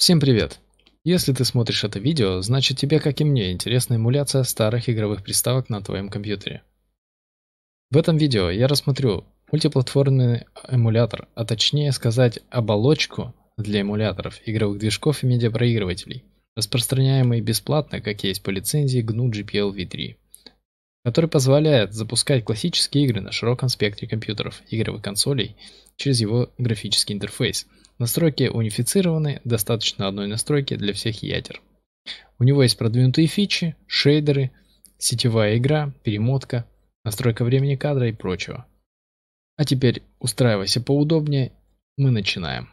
Всем привет! Если ты смотришь это видео, значит тебе, как и мне, интересна эмуляция старых игровых приставок на твоем компьютере. В этом видео я рассмотрю мультиплатформенный эмулятор, а точнее сказать оболочку для эмуляторов, игровых движков и медиапроигрывателей, распространяемые бесплатно, как есть по лицензии GNU GPL V3, который позволяет запускать классические игры на широком спектре компьютеров, игровых консолей через его графический интерфейс – Настройки унифицированы, достаточно одной настройки для всех ядер. У него есть продвинутые фичи, шейдеры, сетевая игра, перемотка, настройка времени кадра и прочего. А теперь устраивайся поудобнее, мы начинаем.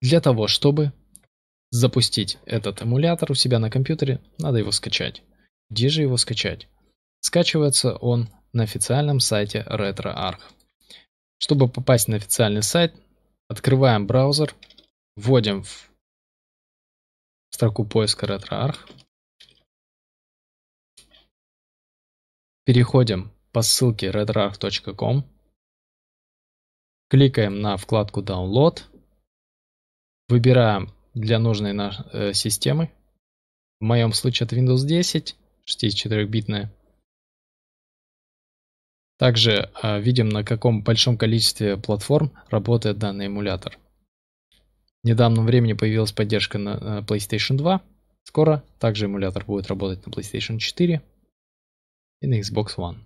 Для того, чтобы запустить этот эмулятор у себя на компьютере, надо его скачать. Где же его скачать? Скачивается он на официальном сайте RetroArch. Чтобы попасть на официальный сайт, Открываем браузер, вводим в строку поиска RetroArch. Переходим по ссылке retroarch.com. Кликаем на вкладку Download. Выбираем для нужной нашей э, системы. В моем случае это Windows 10, 64-битная. Также а, видим, на каком большом количестве платформ работает данный эмулятор. В недавнем времени появилась поддержка на э, PlayStation 2. Скоро также эмулятор будет работать на PlayStation 4 и на Xbox One.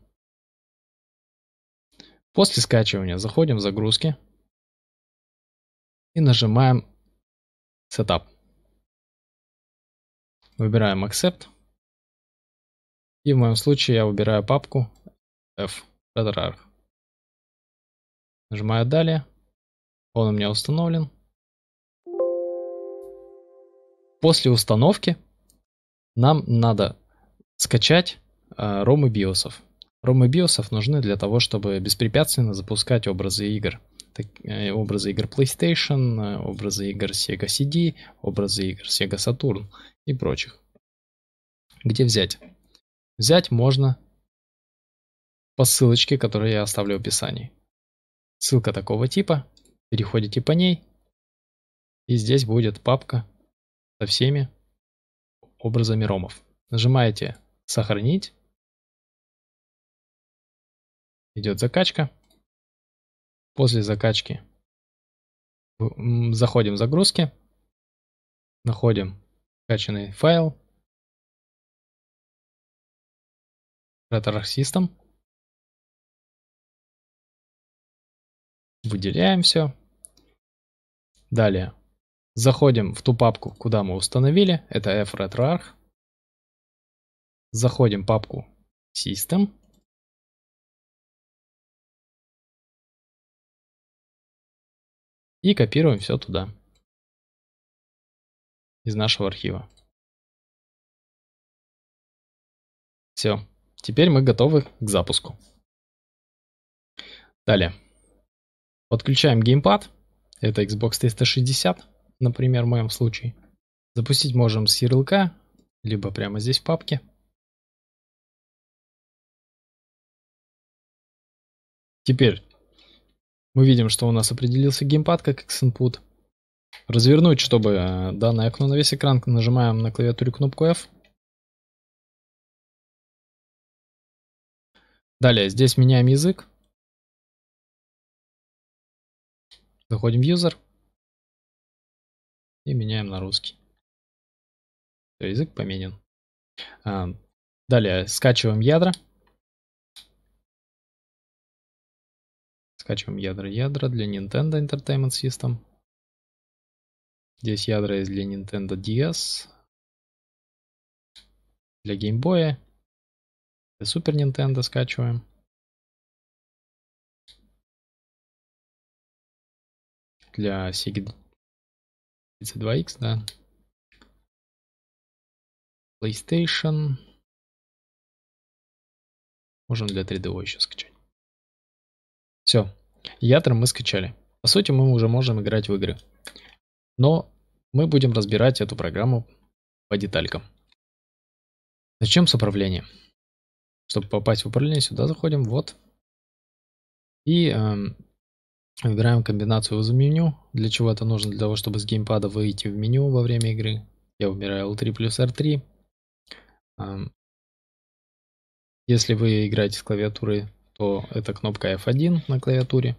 После скачивания заходим в загрузки и нажимаем Setup. Выбираем Accept. И в моем случае я выбираю папку F. Rad Нажимаю «Далее». Он у меня установлен. После установки нам надо скачать э, ромы биосов. Ромы биосов нужны для того, чтобы беспрепятственно запускать образы игр. Так, э, образы игр PlayStation, э, образы игр Sega CD, образы игр Sega Saturn и прочих. Где взять? Взять можно по ссылочке, которую я оставлю в описании. Ссылка такого типа, переходите по ней, и здесь будет папка со всеми образами ромов. Нажимаете «Сохранить», идет закачка, после закачки заходим в загрузки, находим скачанный файл, Ratar систем Выделяем все. Далее. Заходим в ту папку, куда мы установили. Это fretrarch. Заходим в папку System. И копируем все туда. Из нашего архива. Все. Теперь мы готовы к запуску. Далее. Подключаем геймпад. Это Xbox 360, например, в моем случае. Запустить можем с ярлыка, либо прямо здесь в папке. Теперь мы видим, что у нас определился геймпад как X-input. Развернуть, чтобы э, данное окно на весь экран, нажимаем на клавиатуре кнопку F. Далее здесь меняем язык. Заходим в user и меняем на русский. Все, язык поменен. А, далее скачиваем ядра. Скачиваем ядра ядра для Nintendo Entertainment System. Здесь ядра есть для Nintendo DS, для Game Boy, для Super Nintendo скачиваем. для SIG 32X, да. PlayStation. Можем для 3DO еще скачать. Все. Ятр мы скачали. По сути, мы уже можем играть в игры. Но мы будем разбирать эту программу по деталькам. Начнем с управления. Чтобы попасть в управление, сюда заходим, вот. И эм, Выбираем комбинацию из меню. Для чего это нужно? Для того, чтобы с геймпада выйти в меню во время игры. Я выбираю L3 плюс R3. Если вы играете с клавиатуры, то это кнопка F1 на клавиатуре.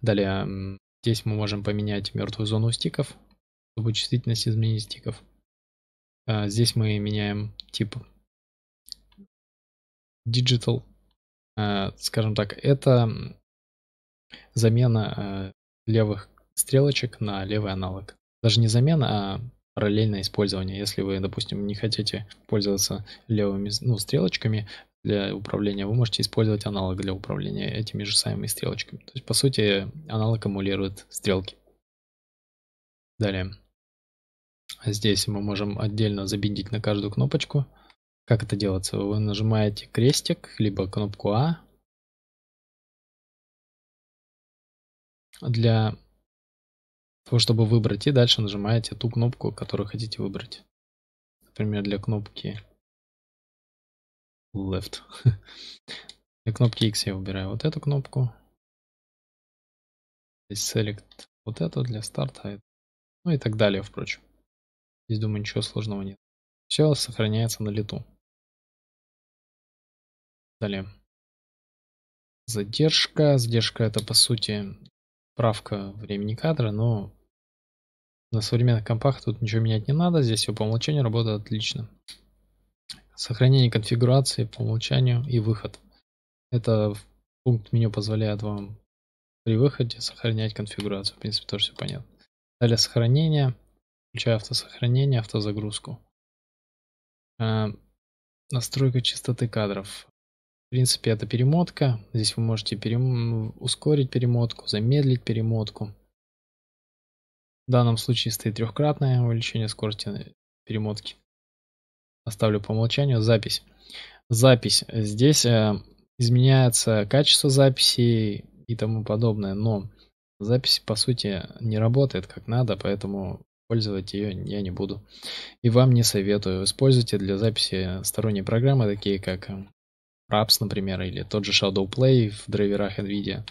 Далее здесь мы можем поменять мертвую зону стиков, чтобы чувствительность изменить стиков. А, здесь мы меняем тип Digital. А, скажем так, это замена э, левых стрелочек на левый аналог. Даже не замена, а параллельное использование. Если вы, допустим, не хотите пользоваться левыми ну, стрелочками для управления, вы можете использовать аналог для управления этими же самыми стрелочками. То есть, по сути, аналог эмулирует стрелки. Далее. Здесь мы можем отдельно забиндить на каждую кнопочку. Как это делается? Вы нажимаете крестик, либо кнопку А, для того, чтобы выбрать, и дальше нажимаете ту кнопку, которую хотите выбрать. Например, для кнопки left. Для кнопки X я выбираю вот эту кнопку. Здесь select вот эту для старта, ну и так далее, впрочем. Здесь, думаю, ничего сложного нет. Все сохраняется на лету. Далее. Задержка. Задержка это, по сути, правка времени кадра, но на современных компах тут ничего менять не надо, здесь все по умолчанию работает отлично. Сохранение конфигурации по умолчанию и выход. Это пункт меню позволяет вам при выходе сохранять конфигурацию. В принципе, тоже все понятно. Далее сохранение, включая автосохранение, автозагрузку. Э, настройка частоты кадров. В принципе, это перемотка. Здесь вы можете перем... ускорить перемотку, замедлить перемотку. В данном случае стоит трехкратное увеличение скорости э, перемотки. Оставлю по умолчанию запись. Запись. Здесь э, изменяется качество записи и тому подобное, но запись по сути не работает как надо, поэтому пользовать ее я не буду. И вам не советую. Используйте для записи сторонние программы, такие как э, RAPS, например, или тот же Shadow Play в драйверах NVIDIA.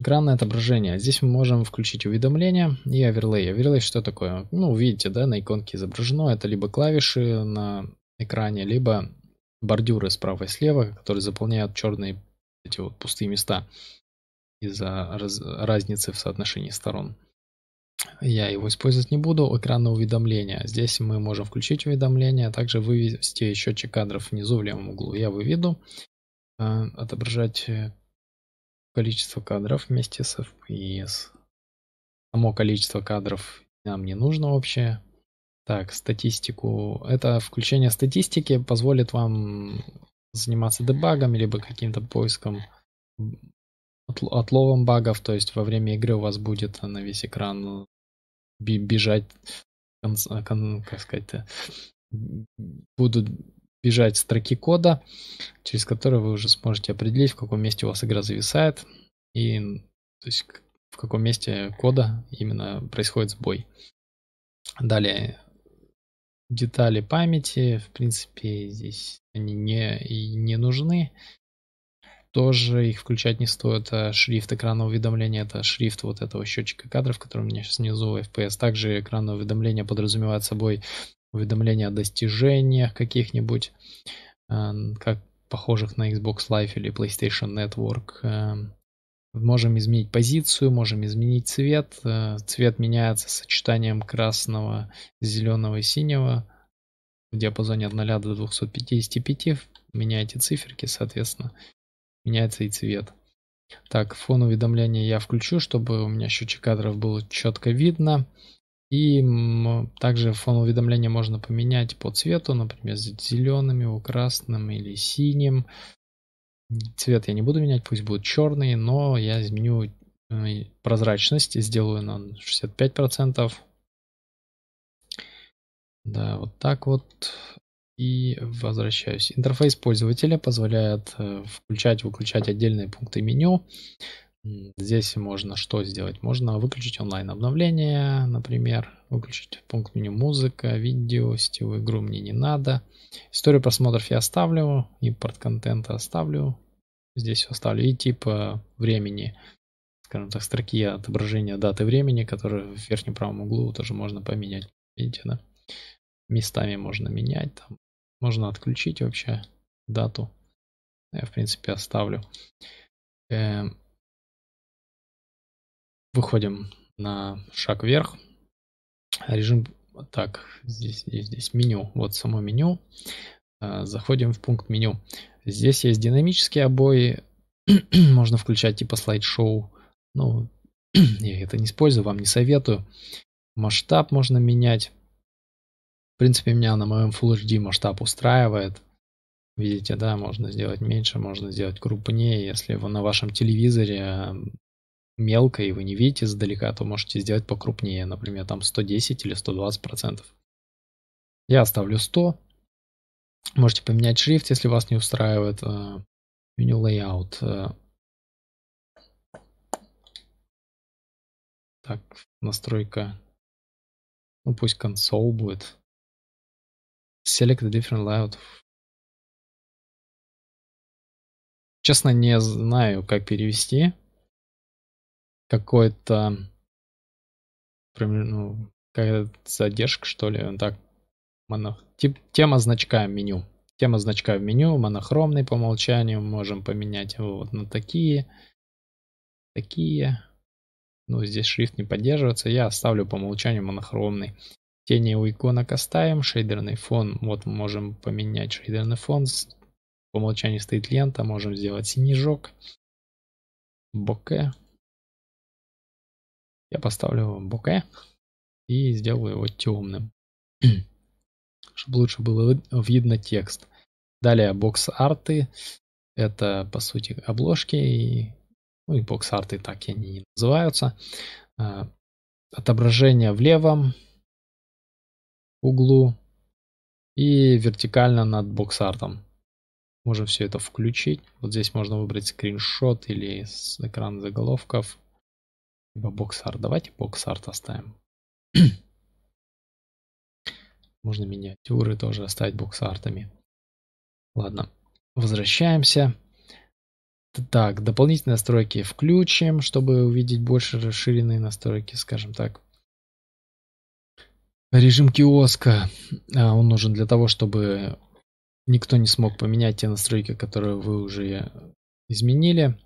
Экранное отображение. Здесь мы можем включить уведомления и оверлей. Оверлей что такое? Ну, видите, да, на иконке изображено. Это либо клавиши на экране, либо бордюры справа и слева, которые заполняют черные эти вот пустые места из-за раз, разницы в соотношении сторон. Я его использовать не буду. Экранное уведомление. Здесь мы можем включить уведомление, а также вывести счетчик кадров внизу в левом углу. Я выведу. Э, отображать э, количество кадров вместе с FPS. Само количество кадров нам не нужно вообще. Так, статистику. Это включение статистики позволит вам заниматься дебагом, либо каким-то поиском отловом багов, то есть во время игры у вас будет э, на весь экран э, бежать, э, как сказать, будут бежать строки кода, через которые вы уже сможете определить, в каком месте у вас игра зависает и то есть, в каком месте кода именно происходит сбой. Далее детали памяти, в принципе, здесь они не, и не нужны тоже их включать не стоит. Э, шрифт экрана уведомления — это шрифт вот этого счетчика кадров, который у меня сейчас внизу, FPS. Также экранное уведомление подразумевает собой уведомления о достижениях каких-нибудь, э, как похожих на Xbox Live или PlayStation Network. Э, можем изменить позицию, можем изменить цвет. Цвет меняется сочетанием красного, зеленого и синего в диапазоне от 0 до 255. меняйте циферки, соответственно меняется и цвет. Так, фон уведомления я включу, чтобы у меня счетчик кадров был четко видно. И также фон уведомления можно поменять по цвету, например, с зеленым, его красным или синим. Цвет я не буду менять, пусть будет черный, но я изменю э, прозрачность, сделаю на 65%. Да, вот так вот и возвращаюсь. Интерфейс пользователя позволяет э, включать, выключать отдельные пункты меню. Здесь можно что сделать? Можно выключить онлайн обновление, например, выключить пункт меню музыка, видео, сетевую игру мне не надо. Историю просмотров я оставлю, импорт контента оставлю. Здесь все оставлю. И тип времени, скажем так, строки отображения даты времени, которые в верхнем правом углу тоже можно поменять. Видите, да? местами можно менять, там можно отключить вообще дату. Я, в принципе, оставлю. Эм, выходим на шаг вверх. Режим... Так, здесь, здесь, здесь меню. Вот само меню. Э, заходим в пункт меню. Здесь есть динамические обои. Можно включать типа слайд-шоу. Ну, я это не использую, вам не советую. Масштаб можно менять. В принципе, меня на моем Full HD масштаб устраивает. Видите, да, можно сделать меньше, можно сделать крупнее. Если вы на вашем телевизоре мелко и вы не видите издалека, то можете сделать покрупнее, например, там 110 или 120 процентов. Я оставлю 100. Можете поменять шрифт, если вас не устраивает. Э, меню layout. Э, так, настройка. Ну пусть консоль будет. Select the different layout. Честно, не знаю, как перевести. Какой-то... Ну, какая-то задержка, что ли. Так, моно... Тип, тема значка меню. Тема значка в меню, монохромный по умолчанию. Можем поменять его вот на такие. Такие. Ну, здесь шрифт не поддерживается. Я оставлю по умолчанию монохромный тени у иконок оставим, шейдерный фон, вот мы можем поменять шейдерный фон, по умолчанию стоит лента, можем сделать снежок, боке, я поставлю боке и сделаю его темным, чтобы лучше было видно текст. Далее бокс-арты, это по сути обложки, и, ну и бокс-арты так и они называются. А, отображение в левом углу и вертикально над боксартом. Можем все это включить. Вот здесь можно выбрать скриншот или экран заголовков. Либо боксарт. Давайте боксарт оставим. можно миниатюры тоже оставить боксартами. Ладно, возвращаемся. Так, дополнительные настройки включим, чтобы увидеть больше расширенные настройки, скажем так. Режим киоска, а, он нужен для того, чтобы никто не смог поменять те настройки, которые вы уже изменили.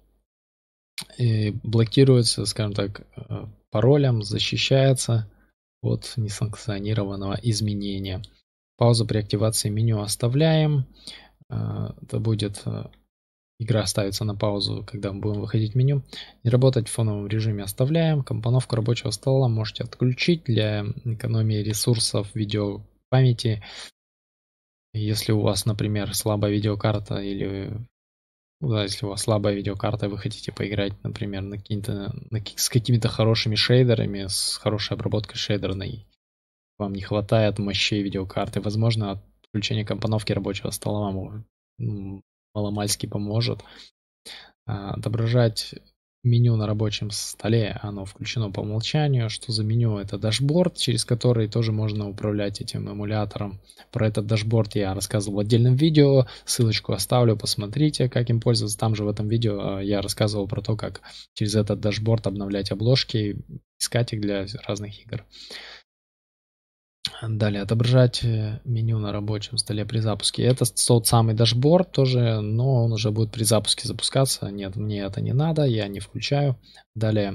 И блокируется, скажем так, э, паролем, защищается от несанкционированного изменения. Паузу при активации меню оставляем. Э, это будет э, игра ставится на паузу, когда мы будем выходить в меню. Не работать в фоновом режиме оставляем. Компоновку рабочего стола можете отключить для экономии ресурсов видеопамяти, Если у вас, например, слабая видеокарта или да, если у вас слабая видеокарта, вы хотите поиграть, например, на какие на, с какими-то хорошими шейдерами, с хорошей обработкой шейдерной, вам не хватает мощей видеокарты, возможно, отключение компоновки рабочего стола вам маломальски поможет. А, отображать меню на рабочем столе, оно включено по умолчанию. Что за меню? Это дашборд, через который тоже можно управлять этим эмулятором. Про этот дашборд я рассказывал в отдельном видео, ссылочку оставлю, посмотрите, как им пользоваться. Там же в этом видео а, я рассказывал про то, как через этот дашборд обновлять обложки, искать их для разных игр. Далее отображать э, меню на рабочем столе при запуске. Это тот самый дашборд тоже, но он уже будет при запуске запускаться. Нет, мне это не надо, я не включаю. Далее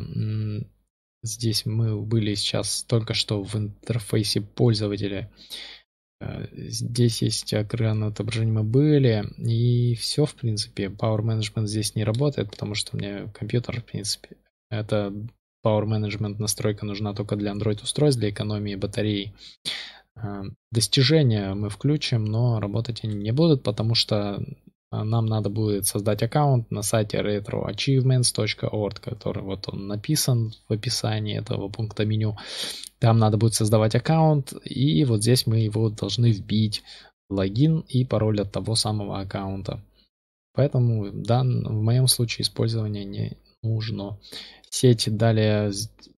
здесь мы были сейчас только что в интерфейсе пользователя. Э, здесь есть экран отображения мы были, и все, в принципе. Power Management здесь не работает, потому что у меня компьютер, в принципе, это Power Management настройка нужна только для Android устройств, для экономии батареи. Э, достижения мы включим, но работать они не будут, потому что э, нам надо будет создать аккаунт на сайте retroachievements.org, который вот он написан в описании этого пункта меню. Там надо будет создавать аккаунт, и вот здесь мы его должны вбить, логин и пароль от того самого аккаунта. Поэтому в, дан, в моем случае использование не нужно сеть, далее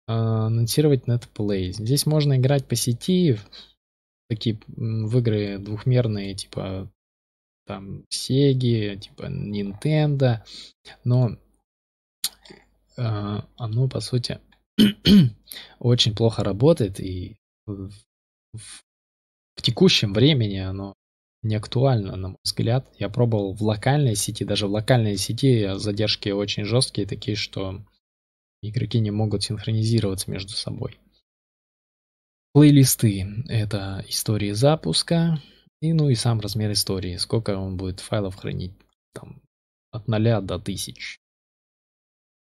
а, анонсировать NetPlay. Здесь можно играть по сети, в такие в игры двухмерные, типа там Sega, типа Nintendo, но а, оно, по сути, очень плохо работает, и в, в, в текущем времени оно не актуально, на мой взгляд. Я пробовал в локальной сети, даже в локальной сети задержки очень жесткие, такие, что игроки не могут синхронизироваться между собой. Плейлисты — это истории запуска, и, ну и сам размер истории, сколько он будет файлов хранить, там, от 0 до 1000.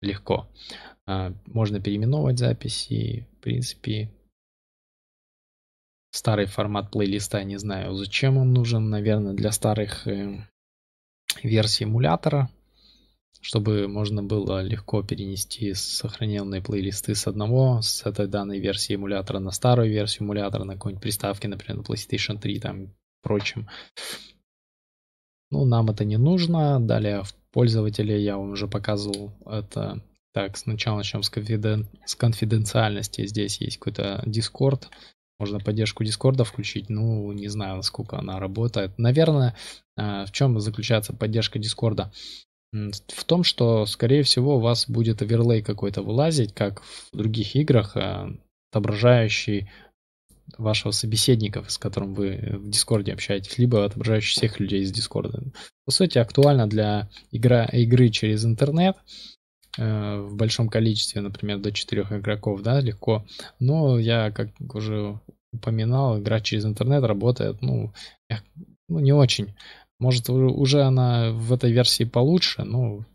Легко. А, можно переименовывать записи, в принципе. Старый формат плейлиста, не знаю, зачем он нужен, наверное, для старых э, версий эмулятора, чтобы можно было легко перенести сохраненные плейлисты с одного, с этой данной версии эмулятора на старую версию эмулятора, на какой-нибудь приставке, например, на PlayStation 3 там прочим. Ну, нам это не нужно. Далее в пользователе я вам уже показывал это. Так, сначала начнем с, конфиден... с конфиденциальности. Здесь есть какой-то Discord. Можно поддержку Дискорда включить. Ну, не знаю, насколько она работает. Наверное, э, в чем заключается поддержка Дискорда? в том, что, скорее всего, у вас будет оверлей какой-то вылазить, как в других играх, а, отображающий вашего собеседника, с которым вы э, в Дискорде общаетесь, либо отображающий всех людей из Дискорда. По сути, актуально для игра, игры через интернет э, в большом количестве, например, до 4 игроков, да, легко. Но я, как уже упоминал, игра через интернет работает, ну, ну не очень. Может, уже она в этой версии получше, но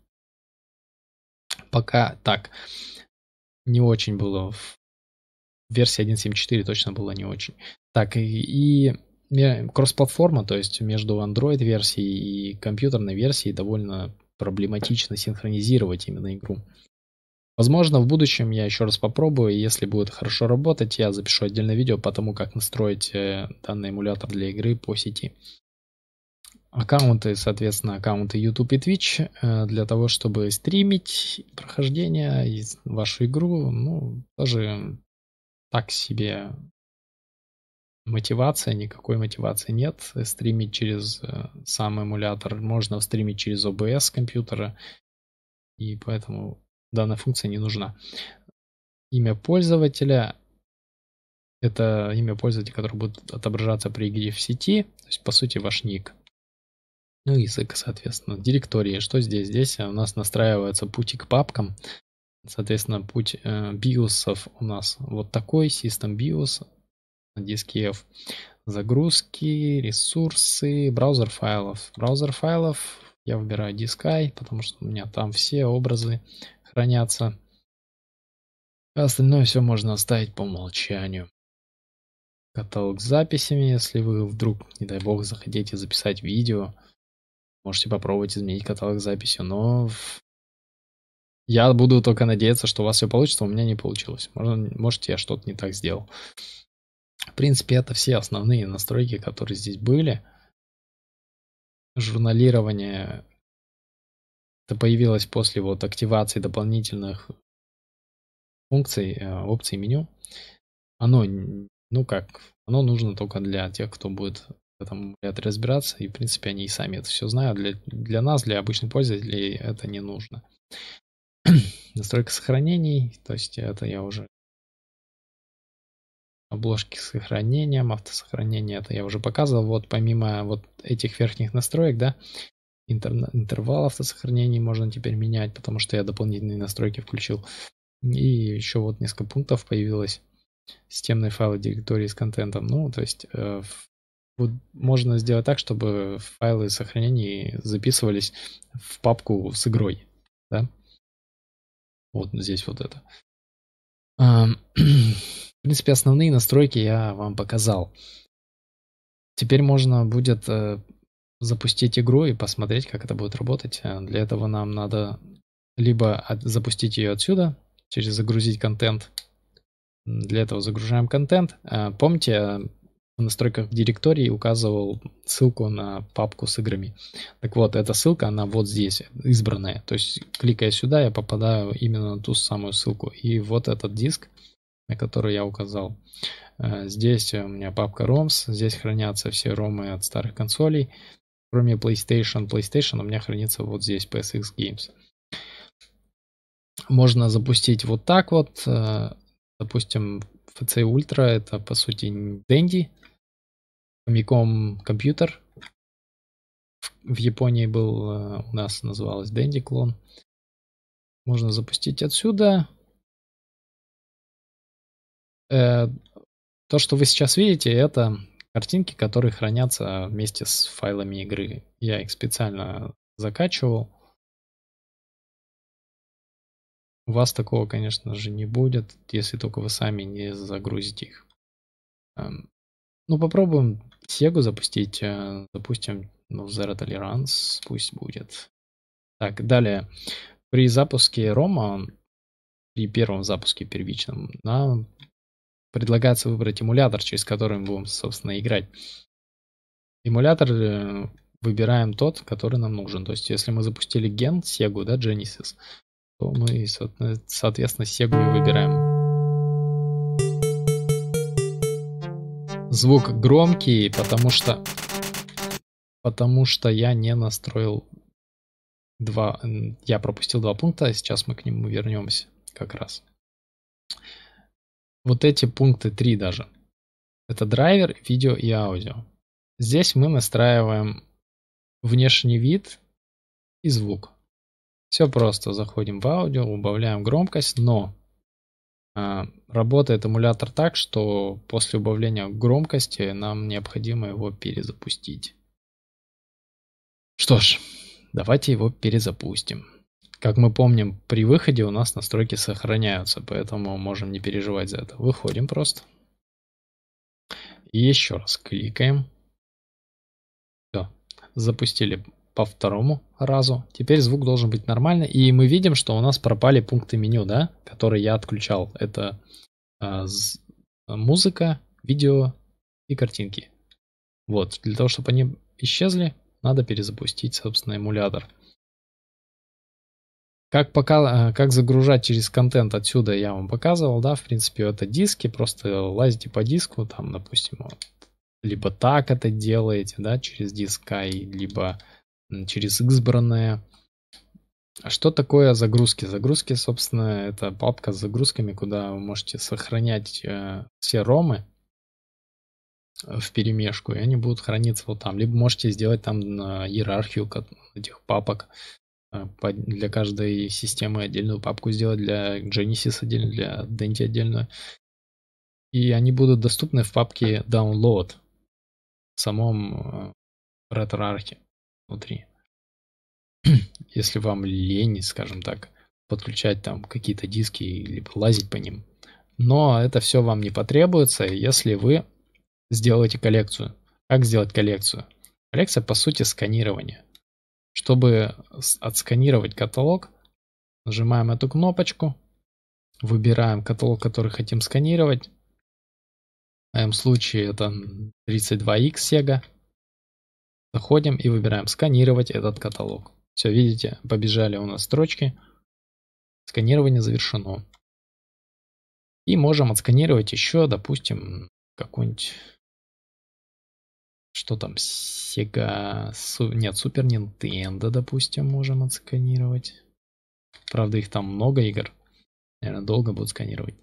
пока так. Не очень было. В версии 1.7.4 точно было не очень. Так, и, кроссплатформа, то есть между Android-версией и компьютерной версией довольно проблематично синхронизировать именно игру. Возможно, в будущем я еще раз попробую, и если будет хорошо работать, я запишу отдельное видео по тому, как настроить э, данный эмулятор для игры по сети аккаунты, соответственно, аккаунты YouTube и Twitch э, для того, чтобы стримить прохождение, вашу игру, ну, тоже так себе мотивация, никакой мотивации нет. Стримить через э, сам эмулятор можно стримить через OBS компьютера, и поэтому данная функция не нужна. Имя пользователя это имя пользователя, которое будет отображаться при игре в сети, то есть по сути ваш ник – ну, язык, соответственно. Директории. Что здесь? Здесь у нас настраиваются пути к папкам. Соответственно, путь э, биосов у нас вот такой. System BIOS, диск EF. Загрузки, ресурсы, браузер файлов. Браузер файлов я выбираю диск I, потому что у меня там все образы хранятся. остальное все можно оставить по умолчанию каталог с записями, если вы вдруг, не дай бог, захотите записать видео, можете попробовать изменить каталог с записью, но я буду только надеяться, что у вас все получится, а у меня не получилось. Можно, может, я что-то не так сделал. В принципе, это все основные настройки, которые здесь были. Журналирование это появилось после вот активации дополнительных функций, э, опций меню. Оно, ну как, оно нужно только для тех, кто будет в этом ряд разбираться, и, в принципе, они и сами это все знают. Для, для нас, для обычных пользователей это не нужно. Настройка сохранений, то есть это я уже обложки с сохранением, автосохранение, это я уже показывал. Вот помимо вот этих верхних настроек, да, интер, интервал автосохранений можно теперь менять, потому что я дополнительные настройки включил. И еще вот несколько пунктов появилось. Системные файлы директории с контентом. Ну, то есть э, в вот можно сделать так, чтобы файлы сохранений записывались в папку с игрой, да? Вот здесь вот это. В принципе, основные настройки я вам показал. Теперь можно будет э, запустить игру и посмотреть, как это будет работать. Э, для этого нам надо либо запустить ее отсюда, через загрузить контент. Для этого загружаем контент. Э, помните, в настройках в директории указывал ссылку на папку с играми. Так вот, эта ссылка, она вот здесь, избранная. То есть, кликая сюда, я попадаю именно на ту самую ссылку. И вот этот диск, на который я указал. Э, здесь у меня папка ROMs, здесь хранятся все ромы от старых консолей. Кроме PlayStation, PlayStation у меня хранится вот здесь, PSX Games. Можно запустить вот так вот. Э, допустим, FC Ultra это по сути Dendy, Famicom компьютер. В Японии был, э, у нас называлась Dendy клон. Можно запустить отсюда. Э, то, что вы сейчас видите, это картинки, которые хранятся вместе с файлами игры. Я их специально закачивал. У вас такого, конечно же, не будет, если только вы сами не загрузите их. Эм, ну, попробуем Сегу запустить. Э, допустим, ну, Zero Tolerance, пусть будет. Так, далее. При запуске Рома, при первом запуске первичном, нам предлагается выбрать эмулятор, через который мы будем, собственно, играть. Эмулятор э, выбираем тот, который нам нужен. То есть, если мы запустили ген Sega, да, Genesis, то мы, соответственно, Sega и выбираем. звук громкий, потому что... Потому что я не настроил два... Я пропустил два пункта, а сейчас мы к нему вернемся как раз. Вот эти пункты три даже. Это драйвер, видео и аудио. Здесь мы настраиваем внешний вид и звук. Все просто. Заходим в аудио, убавляем громкость, но а, работает эмулятор так, что после убавления громкости нам необходимо его перезапустить. Что ж, давайте его перезапустим. Как мы помним, при выходе у нас настройки сохраняются, поэтому можем не переживать за это. Выходим просто. И еще раз кликаем. Все, запустили по второму разу. Теперь звук должен быть нормальный. И мы видим, что у нас пропали пункты меню, да, которые я отключал. Это э, музыка, видео и картинки. Вот, для того, чтобы они исчезли, надо перезапустить, собственно, эмулятор. Как, пока, а, как загружать через контент отсюда я вам показывал, да, в принципе, это диски, просто лазите по диску, там, допустим, либо так это делаете, да, через диск, либо через избранное. А что такое загрузки? Загрузки, собственно, это папка с загрузками, куда вы можете сохранять э, все ромы в перемешку, и они будут храниться вот там. Либо можете сделать там иерархию этих папок, э, для каждой системы отдельную папку сделать, для Genesis отдельно, для Denti отдельную. И они будут доступны в папке download в самом э, RetroArch внутри. Если вам лень, скажем так, подключать там какие-то диски или лазить по ним. Но это все вам не потребуется, если вы сделаете коллекцию. Как сделать коллекцию? Коллекция, по сути, сканирование. Чтобы отсканировать каталог, нажимаем эту кнопочку, выбираем каталог, который хотим сканировать. В моем случае это 32X Sega. Заходим и выбираем сканировать этот каталог. Все, видите, побежали у нас строчки. Сканирование завершено. И можем отсканировать еще, допустим, какой нибудь Что там, Sega... Нет, Super Nintendo, допустим, можем отсканировать. Правда, их там много игр. Наверное, долго будут сканировать.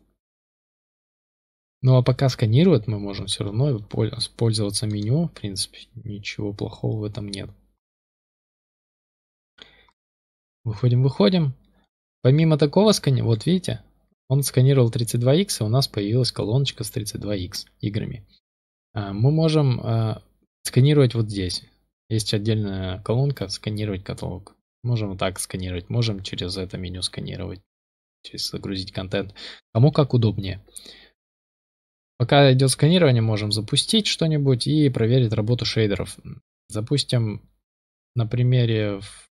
Ну а пока сканировать мы можем все равно пользоваться меню, в принципе, ничего плохого в этом нет. Выходим, выходим. Помимо такого сканирования, вот видите, он сканировал 32x, и у нас появилась колоночка с 32x играми. А, мы можем а, сканировать вот здесь. Есть отдельная колонка «Сканировать каталог». Можем вот так сканировать, можем через это меню сканировать, через загрузить контент. Кому как удобнее. Пока идет сканирование, можем запустить что-нибудь и проверить работу шейдеров. Запустим на примере в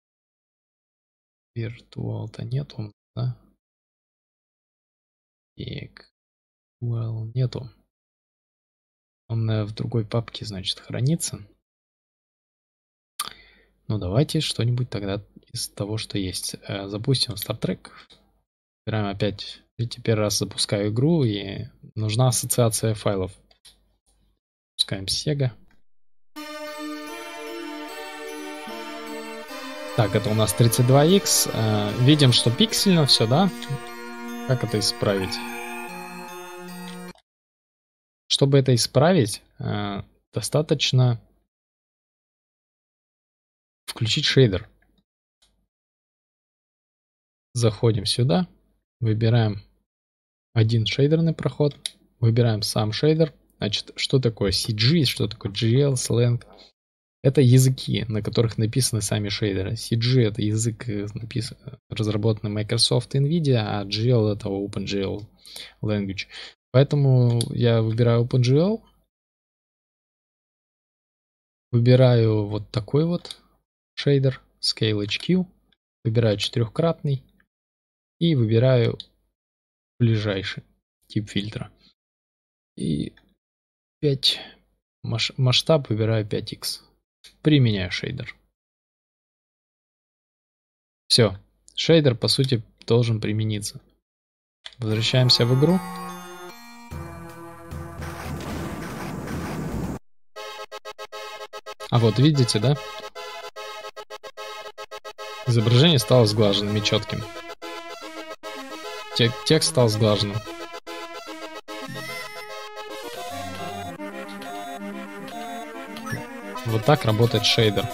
Virtual-то нету, да? Так, нету. Он э, в другой папке, значит, хранится. Ну, давайте что-нибудь тогда из того, что есть. Э, запустим Star Trek. Выбираем опять и теперь раз запускаю игру, и нужна ассоциация файлов. Пускаем Sega. Так, это у нас 32x. Э, видим, что пиксельно все, да? Как это исправить? Чтобы это исправить, э, достаточно включить шейдер. Заходим сюда. Выбираем один шейдерный проход. Выбираем сам шейдер. Значит, что такое CG, что такое GL, Slang. Это языки, на которых написаны сами шейдеры. CG это язык, э, напис... разработанный Microsoft NVIDIA, а GL это OpenGL Language. Поэтому я выбираю OpenGL. Выбираю вот такой вот шейдер, Scale HQ. Выбираю четырехкратный и выбираю ближайший тип фильтра. И 5 масштаб выбираю 5x. Применяю шейдер. Все. Шейдер, по сути, должен примениться. Возвращаемся в игру. А вот видите, да? Изображение стало сглаженным и четким. Тек текст стал сглаженным. Вот так работает шейдер.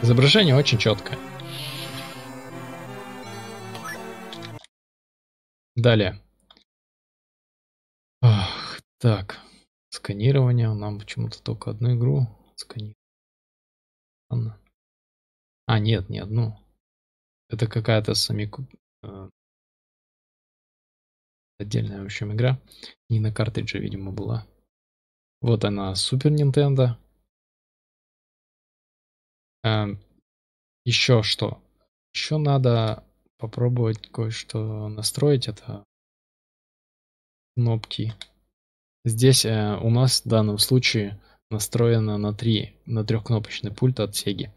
Изображение очень четкое. Далее. Ах, так. Сканирование. Нам почему-то только одну игру сканировать. А, нет, не одну. Это какая-то сами... Э, отдельная, в общем, игра. Не на картридже, видимо, была. Вот она, супер Nintendo. Эм, Еще что? Еще надо попробовать кое-что настроить. Это кнопки. Здесь э, у нас в данном случае настроено на 3, на трехкнопочный пульт от Sega.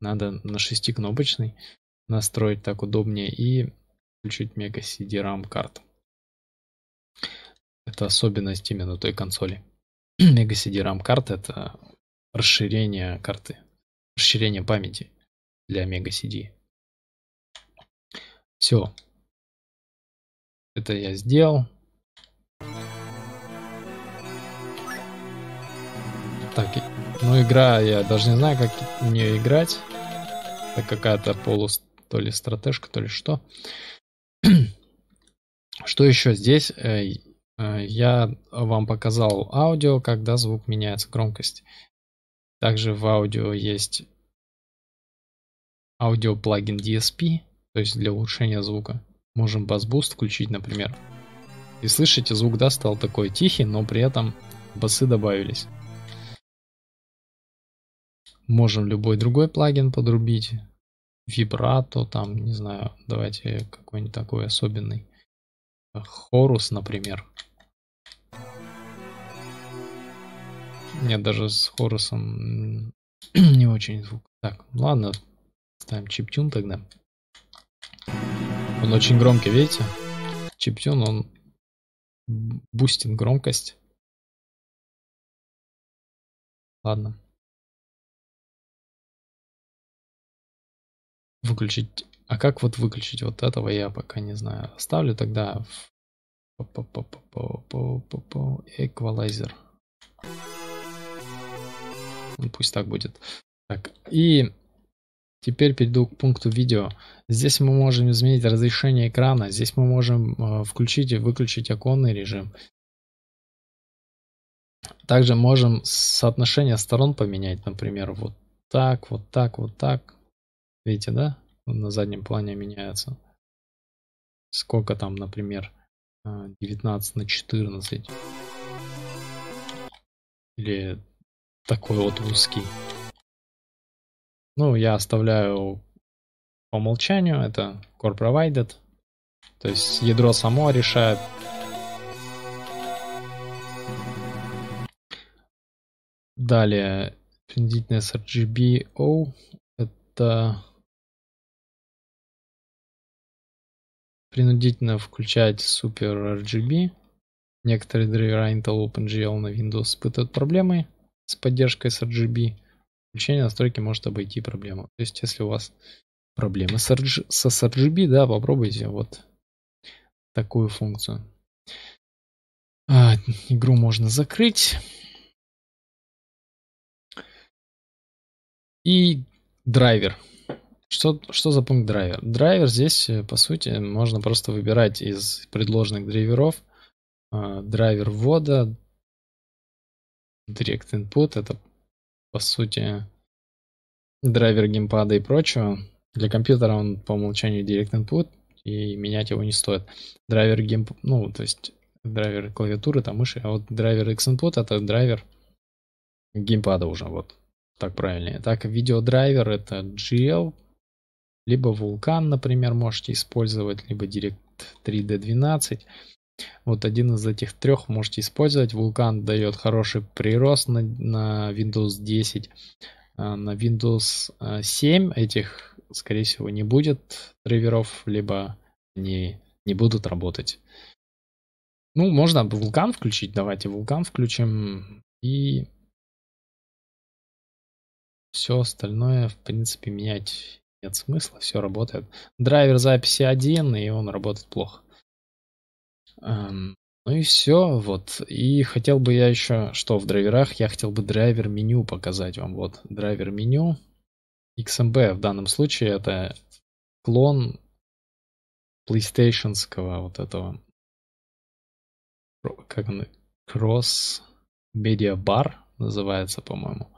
Надо на шестикнопочный настроить так удобнее и включить мега CD RAM карт. Это особенность именно той консоли. Мега CD RAM карт это расширение карты, расширение памяти для мега CD. Все. Это я сделал. Так, ну игра, я даже не знаю, как в нее играть. Это какая-то полуст то ли стратежка, то ли что. что еще здесь? Э, э, я вам показал аудио, когда звук меняется, громкость. Также в аудио есть аудио плагин DSP, то есть для улучшения звука. Можем бас-буст включить, например. И слышите, звук да стал такой тихий, но при этом басы добавились. Можем любой другой плагин подрубить вибрато, там, не знаю, давайте какой-нибудь такой особенный. Э, хорус, например. Нет, даже с хорусом не очень звук. Так, ладно, ставим чиптюн тогда. Он очень громкий, видите? Чиптюн, он бустит громкость. Ладно. выключить. А как вот выключить вот этого, я пока не знаю. Ставлю тогда в эквалайзер. Ну, пусть так будет. Так, и теперь перейду к пункту видео. Здесь мы можем изменить разрешение экрана. Здесь мы можем э, включить и выключить оконный режим. Также можем соотношение сторон поменять, например, вот так, вот так, вот так. Видите, да? Он на заднем плане меняется. Сколько там, например, 19 а, на 14. Или такой вот узкий. Ну, я оставляю по умолчанию, это core provided. То есть ядро само решает. Далее, принудительность RGBO это принудительно включать Super RGB. Некоторые драйвера Intel OpenGL на Windows испытывают проблемы с поддержкой с RGB. Включение настройки может обойти проблему. То есть, если у вас проблемы с, RG, со с RGB, да, попробуйте вот такую функцию. А, игру можно закрыть. И драйвер что, что за пункт драйвер? Драйвер здесь, э, по сути, можно просто выбирать из предложенных драйверов. А, драйвер ввода, Direct Input, это, по сути, драйвер геймпада и прочего. Для компьютера он по умолчанию Direct Input, и менять его не стоит. Драйвер геймп... ну, то есть драйвер клавиатуры, там мыши, а вот драйвер X-Input это драйвер геймпада уже, вот так правильнее. Так, видеодрайвер это GL, либо вулкан, например, можете использовать, либо Direct 3D12. Вот один из этих трех можете использовать. Вулкан дает хороший прирост на, на Windows 10. А, на Windows 7 а, этих, скорее всего, не будет драйверов, либо они не будут работать. Ну, можно вулкан включить. Давайте вулкан включим. И все остальное, в принципе, менять нет смысла, все работает. Драйвер записи один, и он работает плохо. Эм, ну и все, вот. И хотел бы я еще, что в драйверах, я хотел бы драйвер меню показать вам. Вот, драйвер меню. XMB в данном случае это клон PlayStationского вот этого. Как он? Cross Media Bar называется, по-моему.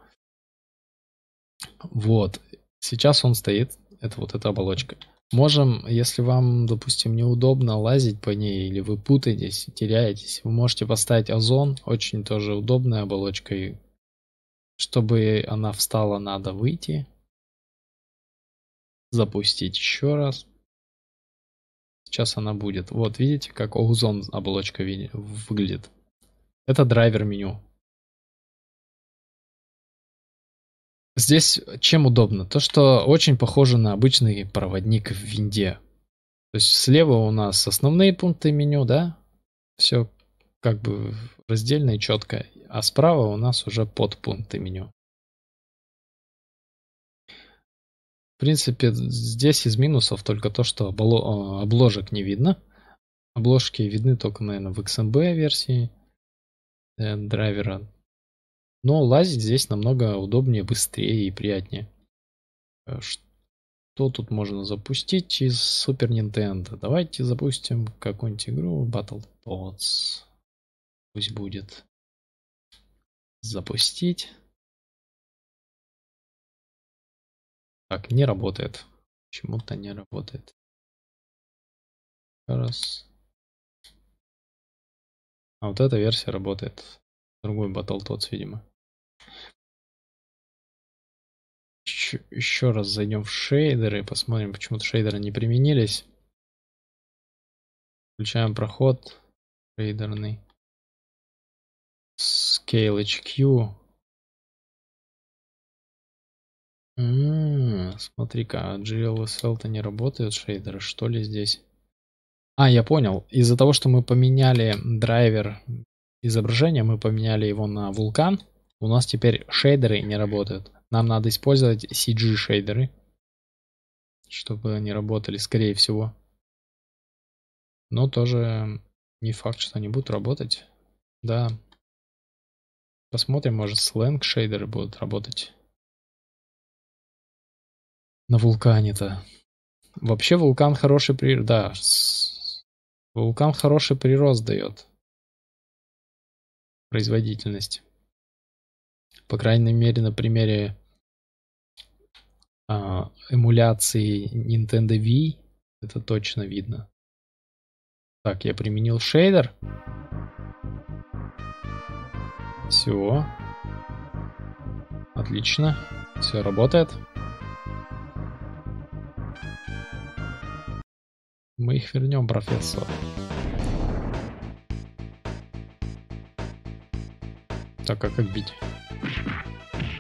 Вот. Сейчас он стоит, это вот эта оболочка. Можем, если вам, допустим, неудобно лазить по ней, или вы путаетесь, теряетесь, вы можете поставить озон, очень тоже удобная оболочка. И чтобы она встала, надо выйти. Запустить еще раз. Сейчас она будет. Вот, видите, как озон оболочка выглядит. Это драйвер меню. Здесь чем удобно? То, что очень похоже на обычный проводник в винде. То есть слева у нас основные пункты меню, да? Все как бы раздельно и четко. А справа у нас уже подпункты меню. В принципе, здесь из минусов только то, что а, обложек не видно. Обложки видны только, наверное, в XMB версии э, драйвера. Но лазить здесь намного удобнее, быстрее и приятнее. Э, что тут можно запустить из Супер Нинтендо? Давайте запустим какую-нибудь игру Battletoads. Пусть будет. Запустить. Так, не работает. Почему-то не работает. Раз. А вот эта версия работает. Другой Battletoads, видимо. Еще, еще раз зайдем в шейдеры, посмотрим, почему-то шейдеры не применились. Включаем проход шейдерный. Scale HQ. М-м, смотри-ка, GLSL-то не работают шейдеры, что ли, здесь? А, я понял. Из-за того, что мы поменяли драйвер изображения, мы поменяли его на вулкан. У нас теперь шейдеры не работают. Нам надо использовать CG шейдеры, чтобы они работали, скорее всего. Но тоже не факт, что они будут работать. Да. Посмотрим, может сленг шейдеры будут работать. На вулкане-то. Вообще вулкан хороший прирост. Да. Вулкан хороший прирост дает. Производительность. По крайней мере, на примере а, эмуляции Nintendo Wii это точно видно. Так, я применил шейдер. Все. Отлично. Все работает. Мы их вернем, профессор. Так, а как бить?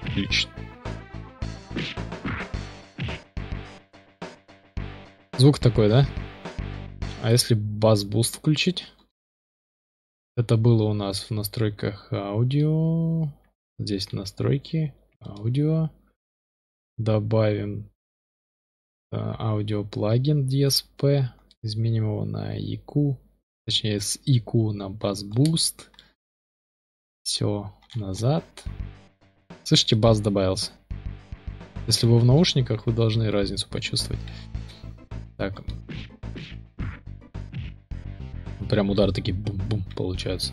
Отлично. Звук такой, да? А если бас-буст включить? Это было у нас в настройках аудио. Здесь настройки, аудио. Добавим э, аудио плагин DSP. Изменим его на IQ. Точнее, с IQ на бас-буст. Все, назад. Слышите, бас добавился. Если вы в наушниках, вы должны разницу почувствовать. Так. Прям удар такие бум-бум получаются.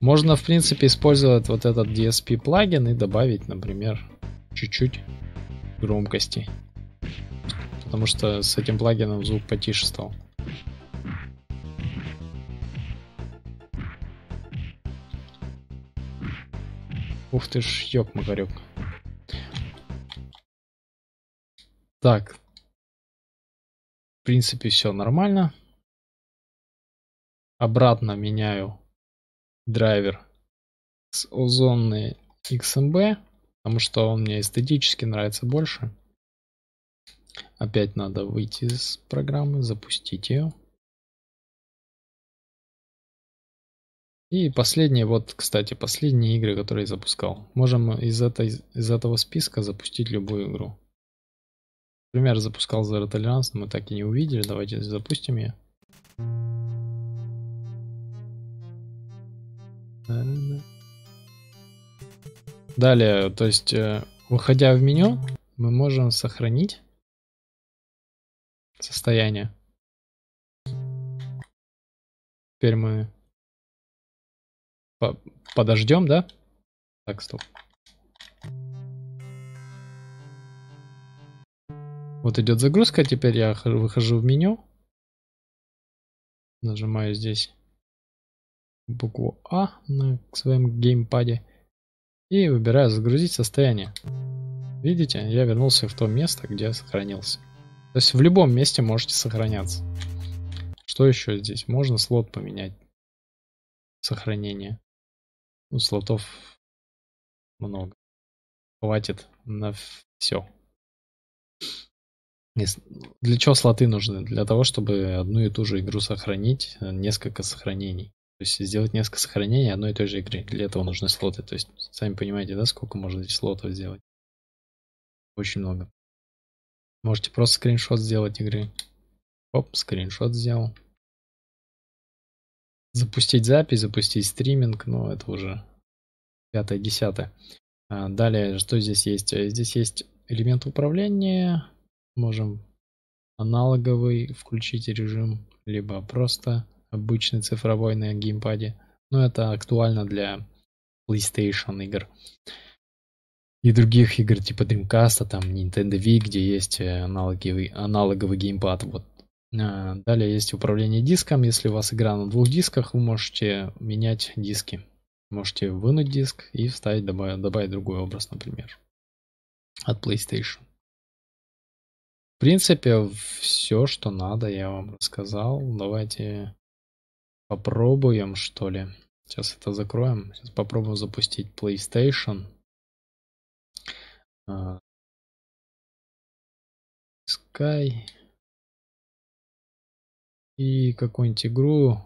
Можно, в принципе, использовать вот этот DSP плагин и добавить, например, чуть-чуть громкости. Потому что с этим плагином звук потише стал. Ух ты ж, ёк-макарёк. Так. В принципе, все нормально. Обратно меняю драйвер с озонный XMB, эм потому что он мне эстетически нравится больше. Опять надо выйти из программы, запустить ее. И последние, вот, кстати, последние игры, которые я запускал. Можем из, этой, из этого списка запустить любую игру. Например, запускал Zero Tolerance, мы так и не увидели. Давайте запустим ее. Далее, то есть, э, выходя в меню, мы можем сохранить состояние. Теперь мы подождем, да? Так, стоп. Вот идет загрузка, теперь я выхожу в меню. Нажимаю здесь букву А на своем геймпаде. И выбираю загрузить состояние. Видите, я вернулся в то место, где сохранился. То есть в любом месте можете сохраняться. Что еще здесь? Можно слот поменять. Сохранение. Ну, слотов много. Хватит на все. Для чего слоты нужны? Для того, чтобы одну и ту же игру сохранить, э, несколько сохранений. То есть сделать несколько сохранений одной и той же игры. Для этого нужны слоты. То есть, сами понимаете, да, сколько можно здесь слотов сделать? Очень много. Можете просто скриншот сделать игры. Оп, скриншот сделал запустить запись, запустить стриминг, но ну, это уже пятое, десятое. А, далее, что здесь есть? Э, здесь есть элемент управления. Можем аналоговый включить режим, либо просто обычный цифровой на геймпаде. Но ну, это актуально для PlayStation игр и других игр типа Dreamcast, а там Nintendo Wii, где есть э, аналоговый, аналоговый геймпад. Вот Э, далее есть управление диском. Если у вас игра на двух дисках, вы можете менять диски. Можете вынуть диск и вставить, добавить, добавить другой образ, например, от PlayStation. В принципе, все, что надо, я вам рассказал. Давайте попробуем, что ли. Сейчас это закроем. Сейчас попробуем запустить PlayStation. Э, Sky. И какую-нибудь игру.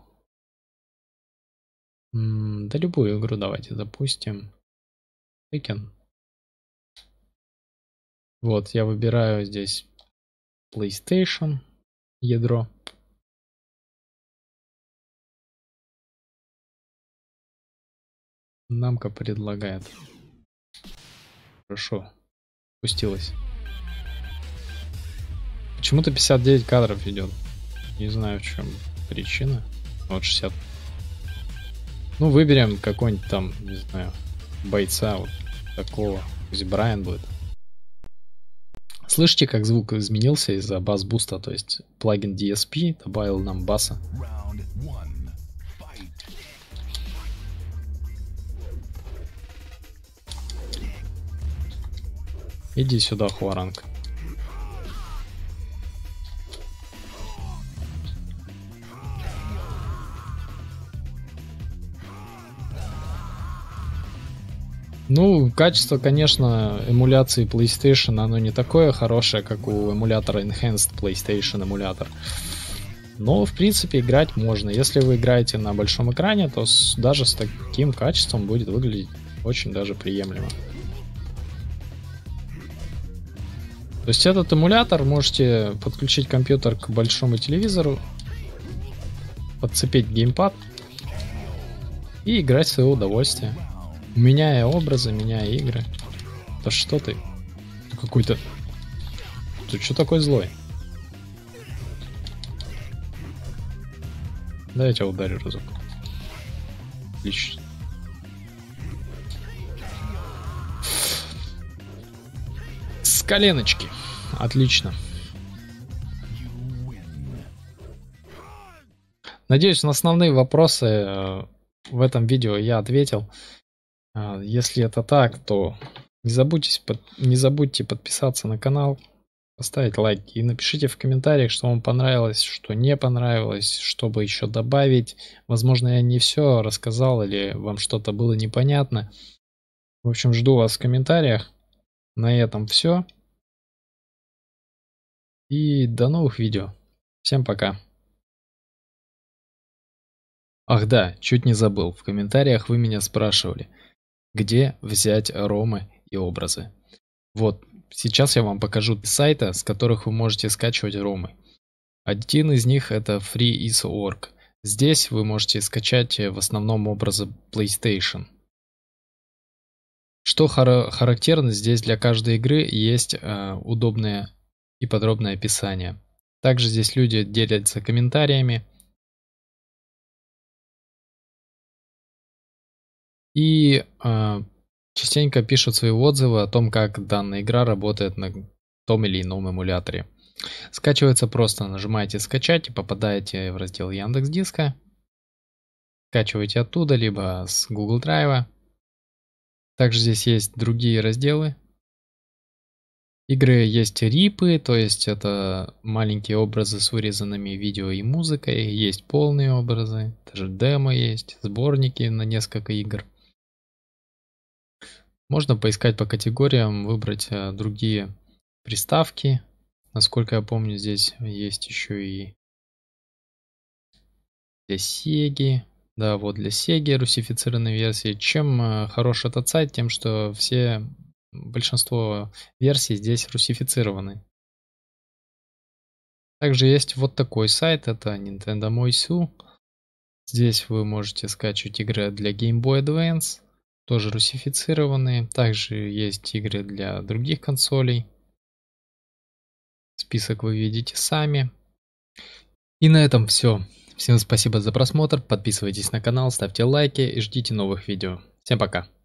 да любую игру давайте запустим. Tekken. Вот, я выбираю здесь PlayStation ядро. Намка предлагает. Хорошо. Пустилась. Почему-то 59 кадров идет. Не знаю, в чем причина. Вот 60. Ну, выберем какой-нибудь там, не знаю, бойца вот такого. Пусть Брайан будет. Слышите, как звук изменился из-за бас-буста, то есть плагин DSP добавил нам баса. Иди сюда, Хуаранг. Ну, качество, конечно, эмуляции PlayStation, оно не такое хорошее, как у эмулятора Enhanced PlayStation эмулятор. Но, в принципе, играть можно. Если вы играете на большом экране, то с, даже с таким качеством будет выглядеть очень даже приемлемо. То есть этот эмулятор можете подключить компьютер к большому телевизору, подцепить геймпад и играть в свое удовольствие. Меняя образы, меняя игры. Да что ты? Ты какой-то... Ты что такой злой? Да я тебя ударю разок. Отлично. С коленочки. Отлично. Надеюсь, на основные вопросы э, в этом видео я ответил. А, если это так, то не забудьте, не забудьте подписаться на канал, поставить лайк и напишите в комментариях, что вам понравилось, что не понравилось, что бы еще добавить. Возможно, я не все рассказал или вам что-то было непонятно. В общем, жду вас в комментариях. На этом все. И до новых видео. Всем пока. Ах да, чуть не забыл, в комментариях вы меня спрашивали – где взять ромы и образы. Вот, сейчас я вам покажу сайты, с которых вы можете скачивать ромы. Один из них это FreeISO.org. Здесь вы можете скачать э, в основном образы PlayStation. Что хар характерно, здесь для каждой игры есть э, удобное и подробное описание. Также здесь люди делятся комментариями, и э, частенько пишут свои отзывы о том, как данная игра работает на том или ином эмуляторе. Скачивается просто, нажимаете «Скачать» и попадаете в раздел Яндекс Диска. Скачиваете оттуда, либо с Google Drive. Также здесь есть другие разделы. Игры есть рипы, то есть это маленькие образы с вырезанными видео и музыкой. Есть полные образы, даже демо есть, сборники на несколько игр. Можно поискать по категориям, выбрать э, другие приставки. Насколько я помню, здесь есть еще и для Сеги. Да, вот для Сеги русифицированные версии. Чем э, хорош этот сайт? Тем, что все, большинство версий здесь русифицированы. Также есть вот такой сайт, это Nintendo Moisu. Здесь вы можете скачивать игры для Game Boy Advance, тоже русифицированные. Также есть игры для других консолей. Список вы видите сами. И на этом все. Всем спасибо за просмотр, подписывайтесь на канал, ставьте лайки и ждите новых видео. Всем пока!